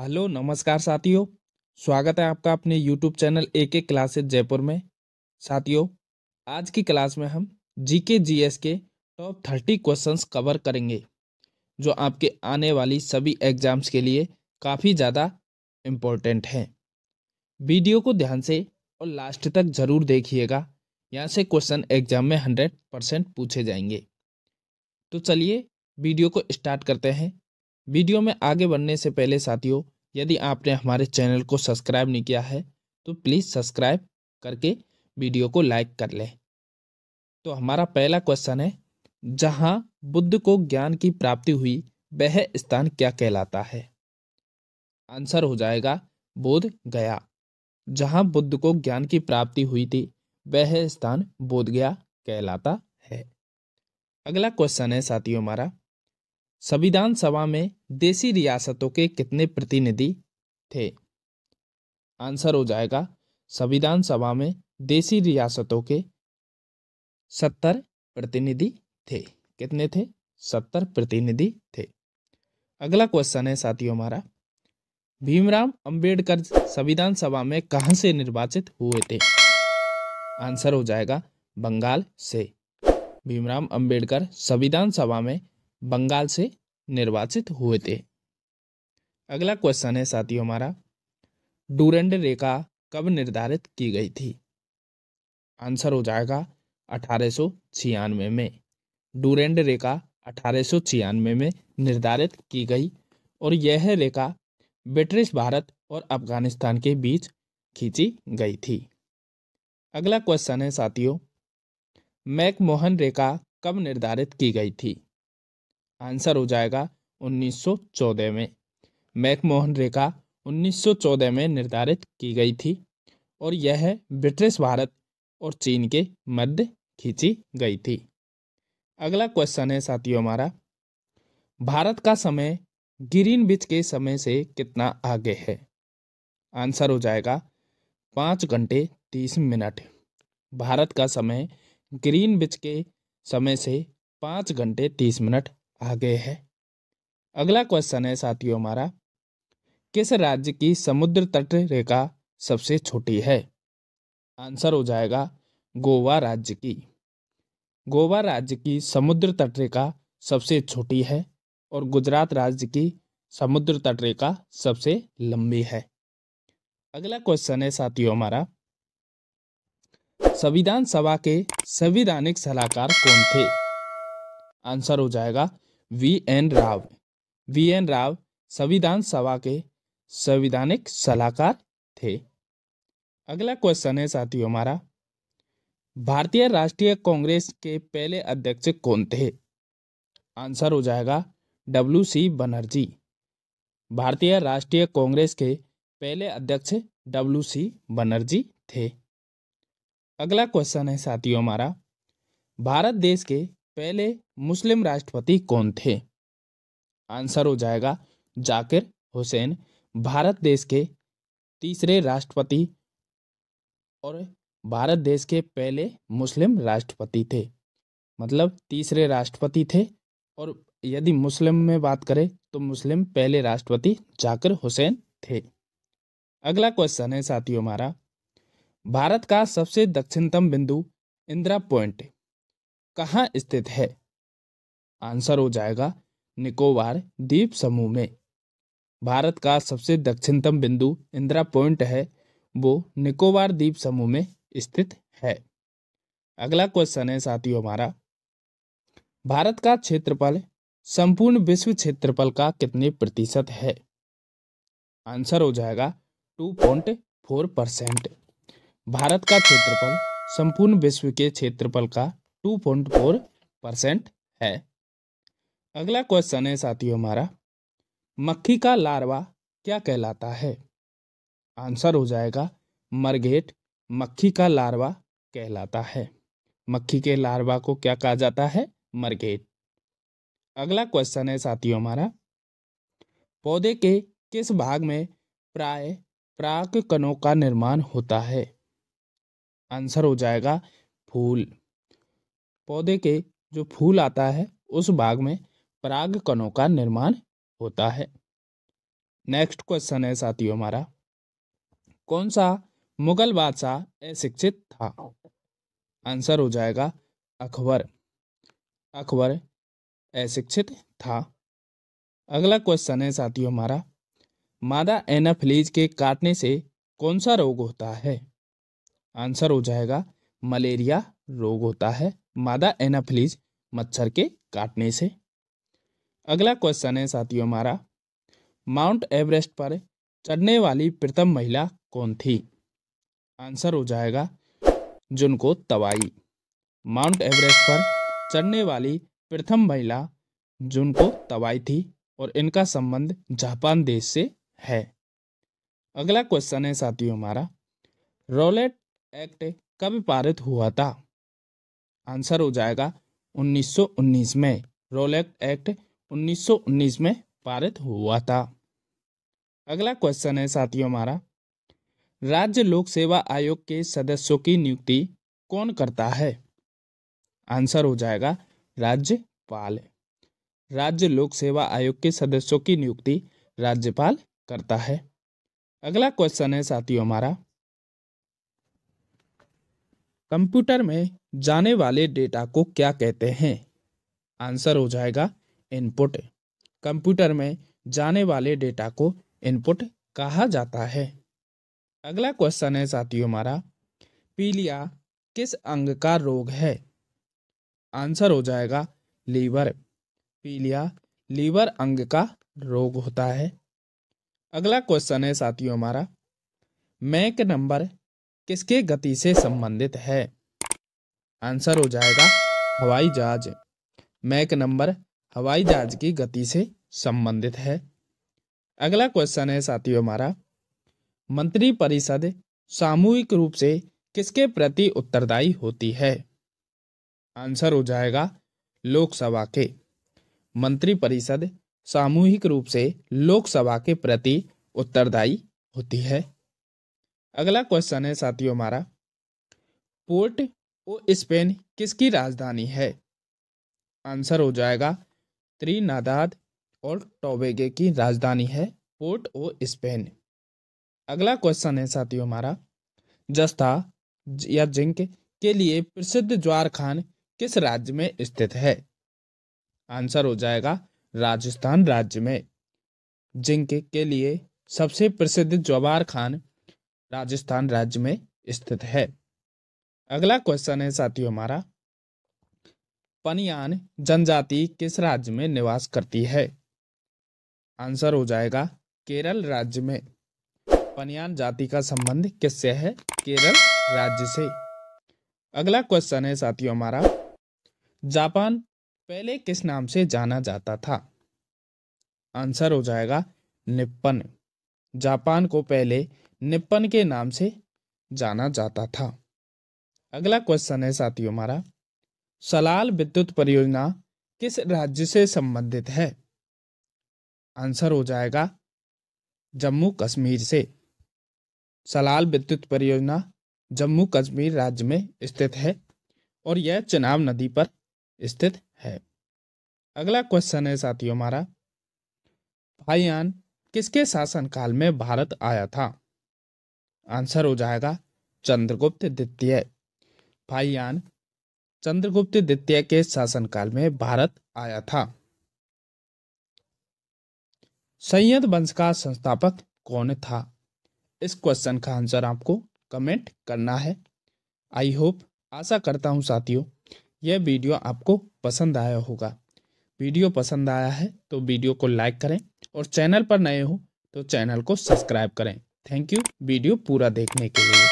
hello नमस्कार साथियों स्वागत है आपका अपने यूट्यूब चैनल ए के क्लासेज जयपुर में साथियों आज की क्लास में हम जीके जीएस के टॉप थर्टी क्वेश्चंस कवर करेंगे जो आपके आने वाली सभी एग्जाम्स के लिए काफ़ी ज़्यादा इम्पोर्टेंट हैं वीडियो को ध्यान से और लास्ट तक ज़रूर देखिएगा यहाँ से क्वेश्चन एग्जाम में हंड्रेड परसेंट पूछे जाएंगे तो चलिए वीडियो को स्टार्ट करते हैं वीडियो में आगे बढ़ने से पहले साथियों यदि आपने हमारे चैनल को सब्सक्राइब नहीं किया है तो प्लीज़ सब्सक्राइब करके वीडियो को लाइक कर लें तो हमारा पहला क्वेश्चन है जहाँ बुद्ध को ज्ञान की प्राप्ति हुई वह स्थान क्या कहलाता है आंसर हो जाएगा बोध गया जहाँ बुद्ध को ज्ञान की प्राप्ति हुई थी वह स्थान बोध गया कहलाता है अगला क्वेश्चन है साथियों हमारा संविधान सभा में देसी रियासतों के कितने प्रतिनिधि थे आंसर हो जाएगा संविधान सभा में देसी रियासतों के सत्तर प्रतिनिधि थे कितने थे सत्तर प्रतिनिधि थे अगला क्वेश्चन है साथियों हमारा भीमराव अंबेडकर संविधान सभा में कहा से निर्वाचित हुए थे आंसर हो जाएगा बंगाल से भीमराव अंबेडकर संविधान सभा में बंगाल से निर्वाचित हुए थे अगला क्वेश्चन है साथियों हमारा डूरेंड रेखा कब निर्धारित की गई थी आंसर हो जाएगा अठारह में डूरेंड रेखा अठारह में निर्धारित की गई और यह रेखा ब्रिटिश भारत और अफगानिस्तान के बीच खींची गई थी अगला क्वेश्चन है साथियों मैकमोहन रेखा कब निर्धारित की गई थी आंसर हो जाएगा 1914 में मैकमोहन रेखा 1914 में निर्धारित की गई थी और यह ब्रिटिश भारत और चीन के मध्य खींची गई थी अगला क्वेश्चन है साथियों हमारा भारत का समय ग्रीन बिच के समय से कितना आगे है आंसर हो जाएगा पाँच घंटे तीस मिनट भारत का समय ग्रीन बिच के समय से पाँच घंटे तीस मिनट आ गए हैं अगला क्वेश्चन है साथियों हमारा किस राज्य की समुद्र तट रेखा सबसे छोटी है आंसर हो जाएगा गोवा राज्य की गोवा राज्य की समुद्र तट रेखा सबसे छोटी है और गुजरात राज्य की समुद्र तट रेखा सबसे लंबी है अगला क्वेश्चन है साथियों हमारा संविधान सभा के संविधानिक सलाहकार कौन थे आंसर हो जाएगा V N Rao V N Rao संविधान सभा के संविधानिक सलाहकार थे अगला क्वेश्चन है साथियों हमारा भारतीय राष्ट्रीय कांग्रेस के पहले अध्यक्ष कौन थे आंसर हो जाएगा डब्ल्यू सी बनर्जी भारतीय राष्ट्रीय कांग्रेस के पहले अध्यक्ष डब्ल्यू सी बनर्जी थे अगला क्वेश्चन है साथियों हमारा भारत देश के पहले मुस्लिम राष्ट्रपति कौन थे आंसर हो जाएगा जाकिर हुसैन भारत देश के तीसरे राष्ट्रपति और भारत देश के पहले मुस्लिम राष्ट्रपति थे मतलब तीसरे राष्ट्रपति थे और यदि मुस्लिम में बात करें तो मुस्लिम पहले राष्ट्रपति जाकिर हुसैन थे अगला क्वेश्चन है साथियों हमारा भारत का सबसे दक्षिणतम बिंदु इंदिरा पॉइंट कहाँ स्थित है आंसर हो जाएगा निकोबार द्वीप समूह में भारत का सबसे दक्षिणतम बिंदु इंदिरा पॉइंट है वो निकोबार द्वीप समूह में स्थित है अगला क्वेश्चन है साथियों हमारा भारत का क्षेत्रफल संपूर्ण विश्व क्षेत्रफल का कितने प्रतिशत है आंसर हो जाएगा two point four percent Bharat का क्षेत्रफल संपूर्ण विश्व के क्षेत्रफल का टू पॉइंट फोर परसेंट है अगला क्वेश्चन है साथियों हमारा मक्खी का लार्वा क्या कहलाता है आंसर हो जाएगा मरगेट मक्खी का लार्वा कहलाता है मक्खी के लार्वा को क्या कहा जाता है मरगेट अगला क्वेश्चन है साथियों हमारा पौधे के किस भाग में प्राय प्राक कणों का निर्माण होता है आंसर हो जाएगा फूल पौधे के जो फूल आता है उस भाग में पराग कणों का निर्माण होता है नेक्स्ट क्वेश्चन है साथियों हमारा कौन सा मुगल बादशाह अशिक्षित था आंसर हो जाएगा अकबर अकबर अशिक्षित था अगला क्वेश्चन है साथियों हमारा मादा एनाफ्लीज के काटने से कौन सा रोग होता है आंसर हो जाएगा मलेरिया रोग होता है मादा एनाफिलीज मच्छर के काटने से अगला क्वेश्चन है साथियों हमारा माउंट एवरेस्ट पर चढ़ने वाली प्रथम महिला कौन थी आंसर हो जाएगा जुनको तवाई माउंट एवरेस्ट पर चढ़ने वाली प्रथम महिला जुनको तवाई थी और इनका संबंध जापान देश से है अगला क्वेश्चन है साथियों हमारा रोलेट एक्ट कब पारित हुआ था आंसर हो जाएगा 1919 में रोलेक्ट एक्ट 1919 में पारित हुआ था अगला क्वेश्चन है साथियों हमारा राज्य लोक सेवा आयोग के सदस्यों की नियुक्ति कौन करता है आंसर हो जाएगा राज्यपाल राज्य लोक सेवा आयोग के सदस्यों की नियुक्ति राज्यपाल करता है अगला क्वेश्चन है साथियों हमारा कंप्यूटर में जाने वाले डेटा को क्या कहते हैं आंसर हो जाएगा इनपुट कंप्यूटर में जाने वाले डेटा को इनपुट कहा जाता है अगला क्वेश्चन है साथियों हमारा पीलिया किस अंग का रोग है आंसर हो जाएगा लीवर पीलिया लीवर अंग का रोग होता है अगला क्वेश्चन है साथियों हमारा मैक नंबर किसके गति से संबंधित है आंसर हो जाएगा हवाई जहाज मैक नंबर हवाई जहाज की गति से संबंधित है अगला क्वेश्चन है साथियों हमारा परिषद सामूहिक रूप से किसके प्रति उत्तरदायी होती है आंसर हो जाएगा लोकसभा के मंत्री परिषद सामूहिक रूप से लोकसभा के प्रति उत्तरदायी होती है अगला क्वेश्चन है साथियों हमारा पोर्ट ओ स्पेन किसकी राजधानी है आंसर हो जाएगा त्रिनादाद और टोबेगे की राजधानी है पोर्ट ओ स्पेन अगला क्वेश्चन है साथियों हमारा जस्ता या जिंक के लिए प्रसिद्ध ज्वार खान किस राज्य में स्थित है आंसर हो जाएगा राजस्थान राज्य में जिंक के लिए सबसे प्रसिद्ध जवार खान राजस्थान राज्य में स्थित है अगला क्वेश्चन है साथियों हमारा पनियान जनजाति किस राज्य में निवास करती है आंसर हो जाएगा केरल राज्य में पनियान जाति का संबंध किससे है केरल राज्य से अगला क्वेश्चन है साथियों हमारा जापान पहले किस नाम से जाना जाता था आंसर हो जाएगा निप्पन जापान को पहले निपन के नाम से जाना जाता था अगला क्वेश्चन है साथियों हमारा सलाल विद्युत परियोजना किस राज्य से संबंधित है आंसर हो जाएगा जम्मू कश्मीर से सलाल विद्युत परियोजना जम्मू कश्मीर राज्य में स्थित है और यह चिनाब नदी पर स्थित है अगला क्वेश्चन है साथियों हमारा भाईयान किसके शासनकाल में भारत आया था आंसर हो जाएगा चंद्रगुप्त द्वितीय भाईयान चंद्रगुप्त द्वितीय के शासनकाल में भारत आया था संयद वंश का संस्थापक कौन था इस क्वेश्चन का आंसर आपको कमेंट करना है आई होप आशा करता हूं साथियों यह वीडियो आपको पसंद आया होगा वीडियो पसंद आया है तो वीडियो को लाइक करें और चैनल पर नए हो तो चैनल को सब्सक्राइब करें थैंक यू वीडियो पूरा देखने के लिए